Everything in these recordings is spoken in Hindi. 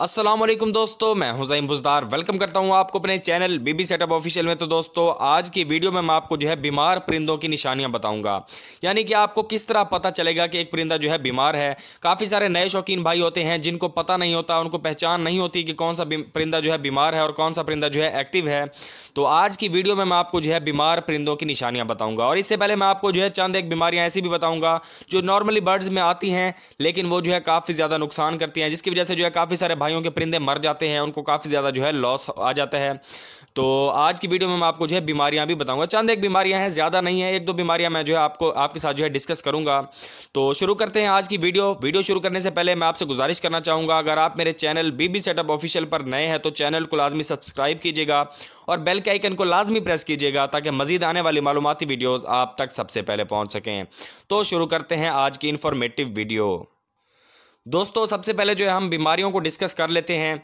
अस्सलाम वालेकुम दोस्तों मैं हुसैन बुजदार वेलकम करता हूं आपको अपने चैनल बीबी सेटअप ऑफिशियल में तो दोस्तों आज की वीडियो में मैं आपको जो है बीमार परिंदों की निशानियां बताऊंगा यानी कि आपको किस तरह पता चलेगा कि एक परिंदा जो है बीमार है काफ़ी सारे नए शौकीन भाई होते हैं जिनको पता नहीं होता उनको पहचान नहीं होती कि कौन सा परिंदा जो है बीमार है और कौन सा परिंदा जो है एक्टिव है तो आज की वीडियो में मैं आपको जो है बीमार परिंदों की निशानियाँ बताऊँगा और इससे पहले मैं आपको जो है चंद एक बीमारियाँ ऐसी भी बताऊँगा जो नॉर्मली बर्ड्स में आती हैं लेकिन वो जो है काफ़ी ज़्यादा नुकसान करती हैं जिसकी वजह से जो है काफ़ी सारे भाइयों के परिंदे मर जाते हैं उनको काफ़ी ज़्यादा जो है लॉस आ जाता है तो आज की वीडियो में मैं आपको जो है बीमारियाँ भी बताऊँगा चंद एक बीमारियाँ हैं ज़्यादा नहीं है एक दो बीमारियाँ मैं जो है आपको आपके साथ जो है डिस्कस करूँगा तो शुरू करते हैं आज की वीडियो वीडियो शुरू करने से पहले मैं आपसे गुजारिश करना चाहूँगा अगर आप मेरे चैनल बीबी सेटअप ऑफिशियल पर नए हैं तो चैनल को लाजमी सब्सक्राइब कीजिएगा और बेल के आइकन को लाजमी प्रेस कीजिएगा ताकि मजीद आने वाली मालूमती वीडियोज़ आप तक सबसे पहले पहुँच सकें तो शुरू करते हैं आज की इन्फॉर्मेटिव वीडियो दोस्तों सबसे पहले जो है हम बीमारियों को डिस्कस कर लेते हैं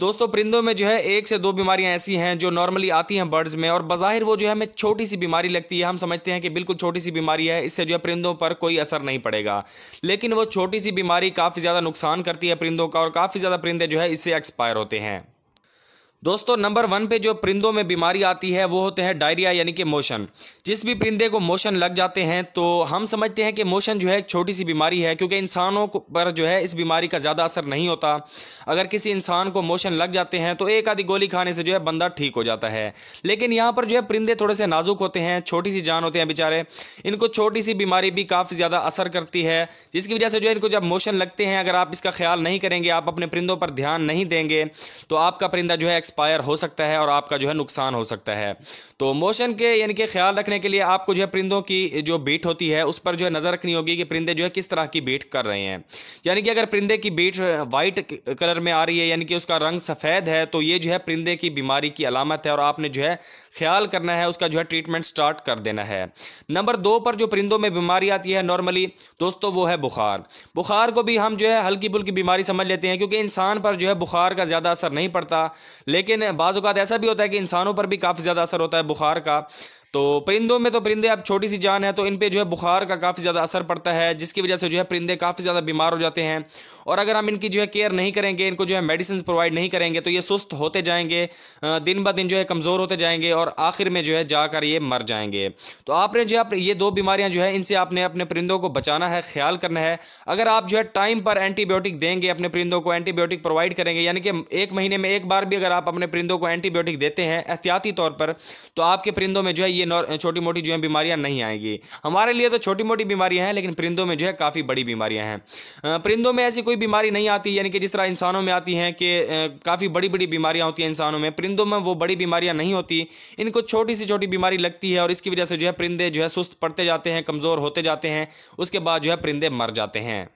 दोस्तों परिंदों में जो है एक से दो बीमारियां ऐसी हैं जो नॉर्मली आती हैं बर्ड्स में और बाहिर वो जो है हमें छोटी सी बीमारी लगती है हम समझते हैं कि बिल्कुल छोटी सी बीमारी है इससे जो है परिंदों पर कोई असर नहीं पड़ेगा लेकिन वो छोटी सी बीमारी काफ़ी ज़्यादा नुकसान करती है परिंदों का और काफ़ी ज़्यादा परिंदे जो है इससे एक्सपायर होते हैं दोस्तों नंबर वन पे जो परिंदों में बीमारी आती है वो होते हैं डायरिया यानी कि मोशन जिस भी परिंदे को मोशन लग जाते हैं तो हम समझते हैं कि मोशन जो है एक छोटी सी बीमारी है क्योंकि इंसानों पर जो है इस बीमारी का ज़्यादा असर नहीं होता अगर किसी इंसान को मोशन लग जाते हैं तो एक आधी गोली खाने से जो है बंदा ठीक हो जाता है लेकिन यहाँ पर जो है परिंदे थोड़े से नाजुक होते हैं छोटी सी जान होते हैं बेचारे इनको छोटी सी बीमारी भी काफ़ी ज़्यादा असर करती है जिसकी वजह से जो है इनको जब मोशन लगते हैं अगर आप इसका ख्याल नहीं करेंगे आप अपने परिंदों पर ध्यान नहीं देंगे तो आपका परिंदा जो है एक्सपायर हो सकता है और आपका जो है नुकसान हो सकता है तो मोशन के यानी कि ख्याल रखने के लिए आपको जो है परिंदों की जो बीट होती है उस पर जो है नज़र रखनी होगी कि परिंदे जो है किस तरह की बीट कर रहे हैं यानी कि अगर परिंदे की बीट वाइट कलर में आ रही है यानी कि उसका रंग सफ़ेद है तो ये जो है परिंदे की बीमारी की अलामत है और आपने जो है ख्याल करना है उसका जो है ट्रीटमेंट स्टार्ट कर देना है नंबर दो पर जो परिंदों में बीमारी आती है नॉर्मली दोस्तों वो है बुखार बुखार को भी हम जो है हल्की बुल्की बीमारी समझ लेते हैं क्योंकि इंसान पर जो है बुखार का ज़्यादा असर नहीं पड़ता लेकिन बाज़ात ऐसा भी होता है कि इंसानों पर भी काफ़ी ज़्यादा असर होता है बुखार का तो परिंदों में तो परिंदे अब छोटी सी जान है तो इन पे जो है बुखार का काफ़ी ज़्यादा असर पड़ता है जिसकी वजह से जो है परिंदे काफ़ी ज़्यादा बीमार हो जाते हैं और अगर हम इनकी जो है केयर नहीं करेंगे इनको जो है मेडिसिन प्रोवाइड नहीं करेंगे तो ये सुस्त होते जाएंगे दिन ब दिन जो है कमज़ोर होते जाएंगे और आखिर में जो है जाकर ये मर जाएंगे तो आपने जो है ये दो बीमारियाँ जो है इनसे आपने अपने परिंदों को बचाना है ख्याल करना है अगर आप जो है टाइम पर एंटीबायोटिक देंगे अपने परिंदों को एंटीबायोटिक प्रोवाइड करेंगे यानी कि एक महीने में एक बार भी अगर आप अपने परिंदों को एंटीबायोटिक देते हैं एहतियाती तौर पर तो आपके परिंदों में जो है ये छोटी मोटी जो है बीमारियां नहीं आएंगी हमारे लिए तो छोटी मोटी बीमारियां हैं लेकिन परिंदों में जो है काफ़ी बड़ी बीमारियां हैं परिंदों में ऐसी कोई बीमारी नहीं आती यानी कि जिस तरह इंसानों में आती हैं कि काफ़ी बड़ी बड़ी बीमारियां होती हैं इंसानों में परिंदों में वो बड़ी बीमारियां नहीं होती इनको छोटी सी छोटी बीमारी लगती है और इसकी वजह से जो है परिंदे जो है सुस्त पड़ते जाते हैं कमज़ोर होते जाते हैं उसके बाद जो है परिंदे मर जाते हैं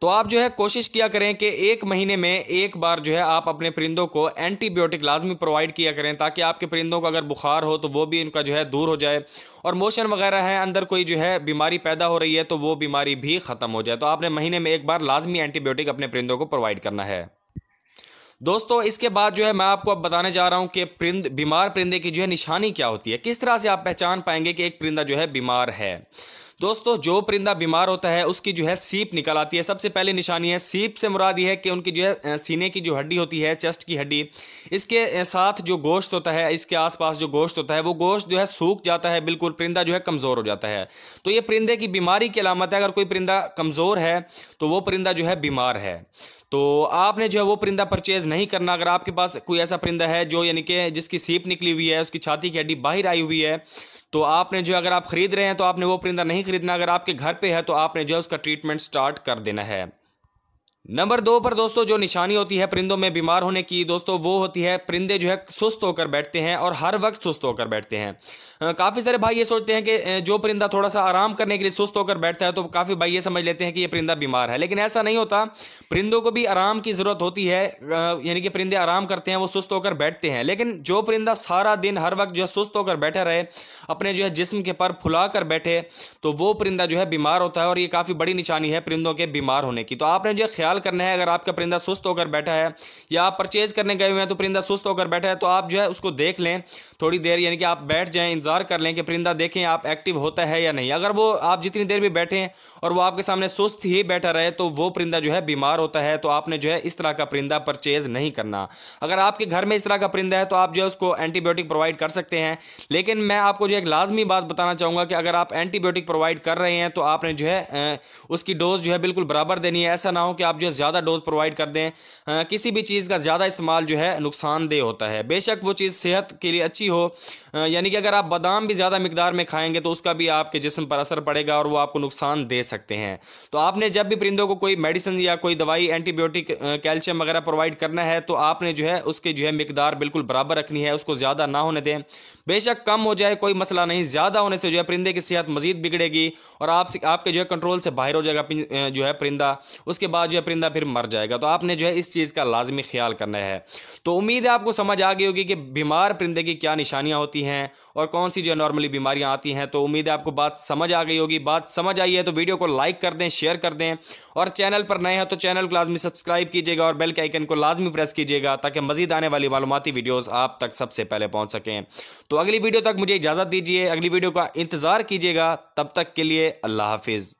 तो आप जो है कोशिश किया करें कि एक महीने में एक बार जो है आप अपने परिंदों को एंटीबायोटिक लाजमी प्रोवाइड किया करें ताकि आपके परिंदों को अगर बुखार हो तो वो भी उनका जो है दूर हो जाए और मोशन वगैरह है अंदर कोई जो है बीमारी पैदा हो रही है तो वो बीमारी भी ख़त्म हो जाए तो आपने महीने में एक बार लाजमी एंटीबायोटिक अपने परिंदों को प्रोवाइड करना है दोस्तों इसके बाद जो है मैं आपको अब बताने जा रहा हूँ कि परिंद बीमार परिंदे की जो है निशानी क्या होती है किस तरह से आप पहचान पाएंगे कि एक परिंदा जो है बीमार है दोस्तों जो परिंदा बीमार होता है उसकी जो है सीप निकल आती है सबसे पहले निशानी है सीप से मुराद ये है कि उनकी जो है सीने की जो हड्डी होती है चेस्ट की हड्डी इसके साथ जो गोश्त होता है इसके आसपास जो गोश्त होता है वो गोश्त जो है सूख जाता है बिल्कुल परिंदा जो है कमज़ोर हो जाता है तो ये परिंदे की बीमारी की अलामत है अगर कोई परिंदा कमज़ोर है तो वो परिंदा जो है बीमार है तो आपने जो है वो परिंदा परचेज नहीं करना अगर आपके पास कोई ऐसा परिंदा है जो यानी कि जिसकी सीप निकली हुई है उसकी छाती की हड्डी बाहर आई हुई है तो आपने जो अगर आप ख़रीद रहे हैं तो आपने वो परिंदा नहीं खरीदना अगर आपके घर पे है तो आपने जो है उसका ट्रीटमेंट स्टार्ट कर देना है नंबर दो पर दोस्तों जो निशानी होती है परिंदों में बीमार होने की दोस्तों वो होती है परिंदे जो है सुस्त होकर बैठते हैं और हर वक्त सुस्त होकर बैठते हैं काफ़ी सारे भाई ये सोचते हैं कि जो परिंदा थोड़ा सा आराम करने के लिए सुस्त होकर बैठता है तो काफ़ी भाई ये समझ लेते हैं कि ये परिंदा बीमार है लेकिन ऐसा नहीं होता परिंदों को भी आराम की ज़रूरत होती है यानी कि परिंदे आराम करते हैं वो सुस्त होकर बैठते हैं लेकिन जो परिंदा सारा दिन हर वक्त जो है सुस्त होकर बैठा रहे अपने जो है जिसम के पर फुला कर बैठे तो वो परिंदा जो है बीमार होता है और ये काफ़ी बड़ी निशानी है परिंदों के बीमार होने की तो आपने जो है ख्याल इस्तेमाल करना है अगर आपका परिंदा सुस्त होकर बैठा है या आप परचेज़ करने गए हुए हैं तो परिंदा सुस्त होकर बैठा है तो आप जो है उसको देख लें थोड़ी देर यानी कि आप बैठ जाएँ इंतज़ार कर लें कि परिंदा देखें आप एक्टिव होता है या नहीं अगर वो आप जितनी देर भी बैठे हैं और वो आपके सामने सुस्त ही बैठा रहे तो वो परिंदा जो है बीमार होता है तो आपने जो है इस तरह का परिंदा परचेज़ नहीं करना अगर आपके घर में इस तरह का परिंदा है तो आप जो है उसको एंटीबायोटिक प्रोवाइड कर सकते हैं लेकिन मैं आपको जो एक लाजमी बात बताना चाहूँगा कि अगर आप एंटीबायोटिक प्रोवाइड कर रहे हैं तो आपने जो है उसकी डोज जो है बिल्कुल बराबर देनी है ऐसा ना हो कि आप जो है ज़्यादा डोज प्रोवाइड कर दें किसी भी चीज़ का ज़्यादा इस्तेमाल जो है नुकसानदेह होता है बेशक वो चीज़ सेहत के लिए अच्छी हो यानी कि अगर आप बादाम भी ज़्यादा मकदार में खाएंगे तो उसका भी आपके जिसम पर असर पड़ेगा और वो आपको नुकसान दे सकते हैं तो आपने जब भी परिंदों को कोई मेडिसिन या कोई दवाई एंटीबायोटिक कैल्शियम वगैरह प्रोवाइड करना है तो आपने जो है उसके जो है मकदार बिल्कुल बराबर रखनी है उसको ज़्यादा ना होने दें बेशक कम हो जाए कोई मसला नहीं ज़्यादा होने से जो है परिंदे की सेहत मजीद बिगड़ेगी और आप आपके जो है कंट्रोल से बाहर हो जाएगा जो है परिंदा उसके बाद जो है परिंदा फिर मर जाएगा तो आपने जो है इस चीज़ का लाजमी ख्याल करना है तो उम्मीद है आपको समझ आ गई होगी कि बीमार परिंदे की क्या निशानियाँ होती हैं और कौन सी जो है नॉर्मली बीमारियाँ आती हैं तो उम्मीद है आपको बात समझ आ गई होगी बात समझ आई है तो वीडियो को लाइक कर दें शेयर कर दें और चैनल पर नए हैं तो चैनल को लाजमी सब्सक्राइब कीजिएगा और बेल के आइकन को लाजमी प्रेस कीजिएगा ताकि मजीद आने वाली मालूमती वीडियोज़ आप तक सबसे पहले पहुँच सकें तो अगली वीडियो तक मुझे इजाज़त दीजिए अगली वीडियो का इंतज़ार कीजिएगा तब तक के लिए अल्लाह हाफिज़